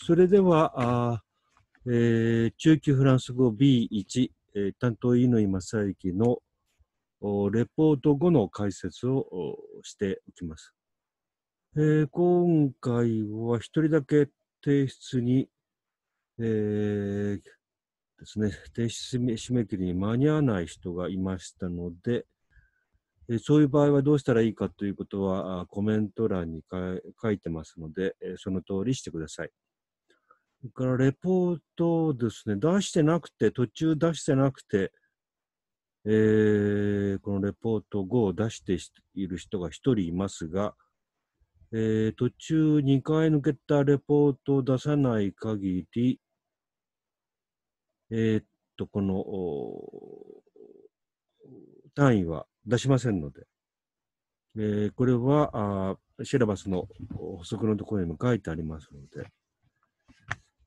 それでは、えー、中級フランス語 B1、えー、担当乾井正幸のレポート後の解説をしておきます。えー、今回は1人だけ提出に、えー、ですね、提出締め切りに間に合わない人がいましたので、えそういう場合はどうしたらいいかということはコメント欄に書いてますので、その通りしてください。それからレポートですね、出してなくて、途中出してなくて、えー、このレポート5を出している人が1人いますが、えー、途中2回抜けたレポートを出さない限り、えー、っと、この単位は出しませんので、えー、これはあシラバスの補足のところにも書いてありますので、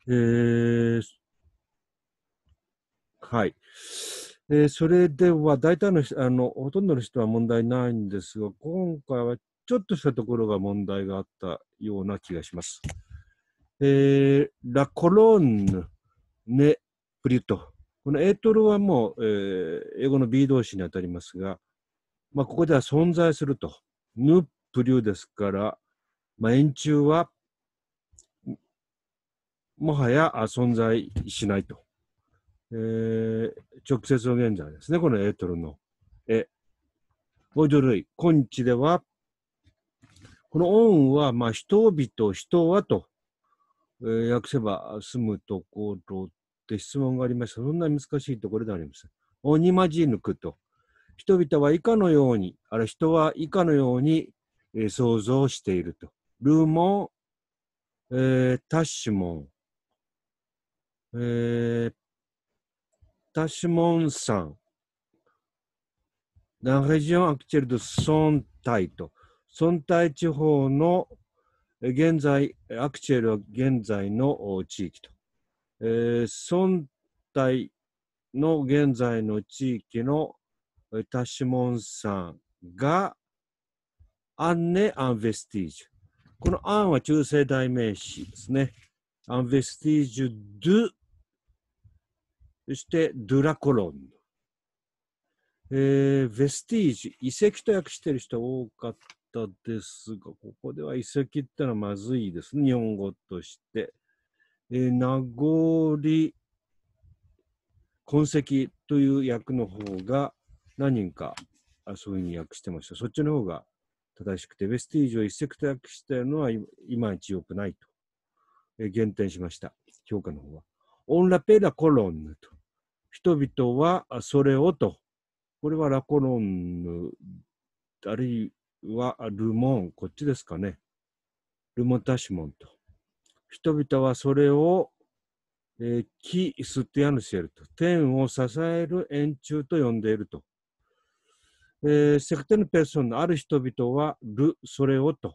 えー、はい。えー、それでは、大体のあの、ほとんどの人は問題ないんですが、今回はちょっとしたところが問題があったような気がします。えー、ラコロンヌ、ネ、プリュト。このエートルはもう、えー、英語の B 動詞にあたりますが、まあ、ここでは存在すると。ヌ、プリュですから、まあ、円柱はもはや存在しないと。えー、直接の現在ですね、このエートルの絵。ボイドイ、今日では、この恩は、まあ、人々、人はと、えー、訳せば済むところって質問がありました。そんな難しいところではありません。オニ抜くと、人々は以下のように、あれ人は以下のように、えー、想像していると。ルーモン、えー、タッシュモン、えー、タシモンさん。ダン région actuelle と、ソンタイ地方の現在、アクチェルは現在の地域と。えー、タイの現在の地域のタシモンさんが、アンネ・アンヴェスティージュ。このアンは中性代名詞ですね。アンヴェスティージュ・ドゥそして、ドゥラコロン。えー、ヴェスティージ、遺跡と訳している人多かったですが、ここでは遺跡ってのはまずいですね、日本語として。えー、名残、痕跡という訳の方が何人かあそういうふうに訳してました。そっちの方が正しくて、ベスティージを遺跡と訳してるのはいまいちよくないと、えー、減点しました、評価の方は。オンラペ p p e l l と。人々はそれをと。これはラコロンヌ、あるいはルモン、こっちですかね。ルモンタシモンと。人々はそれを、えー、キスティアヌシエルと。天を支える円柱と呼んでいると。えー、セクテルペルソンのある人々は、ル、それをと。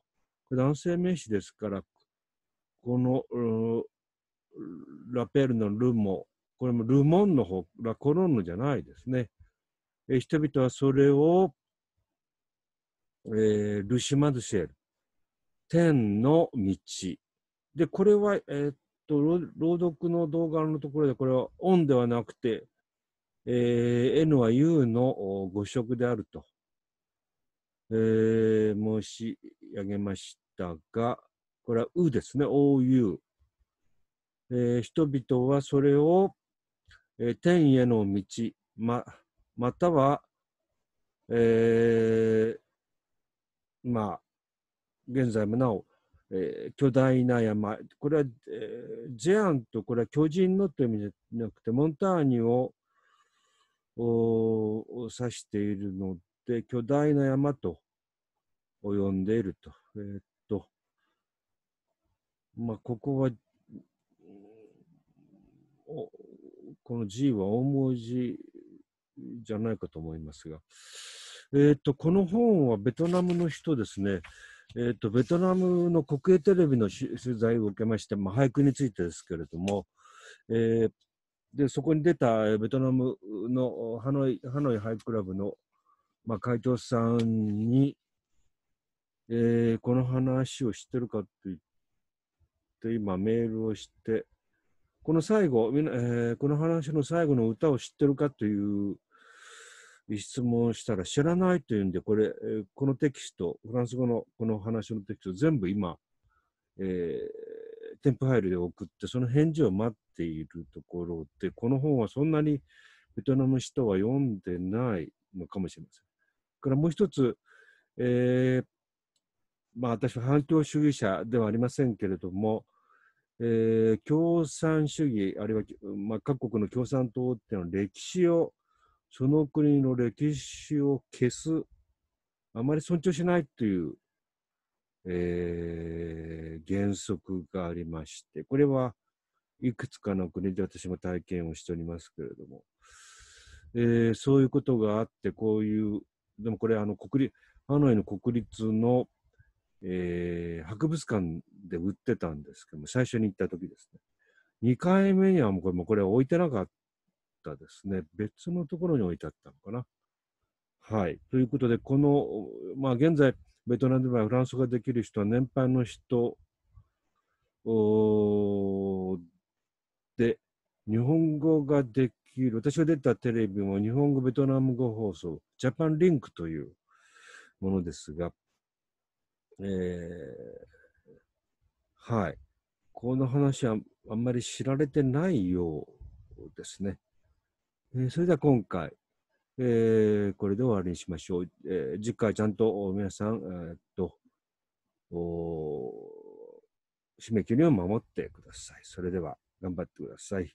これ男性名詞ですから、この、ラペルのルモ、これもルモンの方、ラコロンヌじゃないですね。え人々はそれを、えー、ルシマドシェル、天の道。で、これは、えー、っと、朗読の動画のところで、これはオンではなくて、えー、N は U の語色であると、えー、申し上げましたが、これは U ですね、OU。えー、人々はそれを、えー、天への道、ままたは、えー、まあ、現在もなお、えー、巨大な山、これは、えー、ジェアンとこれは巨人のという意味じゃなくて、モンターニをを指しているので、巨大な山と及んでいると。えー、っと、まあ、ここはこの G は大文字じゃないかと思いますが、えーと、この本はベトナムの人ですね、えーと、ベトナムの国営テレビの取材を受けまして、まあ、俳句についてですけれども、えー、でそこに出たベトナムのハノイハノイ俳句クラブの、まあ、会長さんに、えー、この話を知ってるかって言って今メールをしてこの最後、えー、この話の最後の歌を知ってるかという質問をしたら知らないというんで、これ、えー、このテキスト、フランス語のこの話のテキスト全部今、えー、添付ファイルで送って、その返事を待っているところで、この本はそんなにベトナム人は読んでないのかもしれません。からもう一つ、えー、まあ私は反共主義者ではありませんけれども、えー、共産主義、あるいは、まあ、各国の共産党っていうのは歴史を、その国の歴史を消す、あまり尊重しないという、えー、原則がありまして、これはいくつかの国で私も体験をしておりますけれども、えー、そういうことがあって、こういう、でもこれ、あの、国立、ハノイの国立のえー、博物館で売ってたんですけども、最初に行った時ですね。2回目にはもうこれもこれ置いてなかったですね。別のところに置いてあったのかな。はい。ということで、この、まあ現在、ベトナムではフランス語ができる人は年配の人で、日本語ができる、私が出たテレビも日本語、ベトナム語放送、ジャパンリンクというものですが、えー、はい。この話はあんまり知られてないようですね。えー、それでは今回、えー、これで終わりにしましょう。えー、次回ちゃんと皆さん、えー、っと、お締め切りを守ってください。それでは頑張ってください。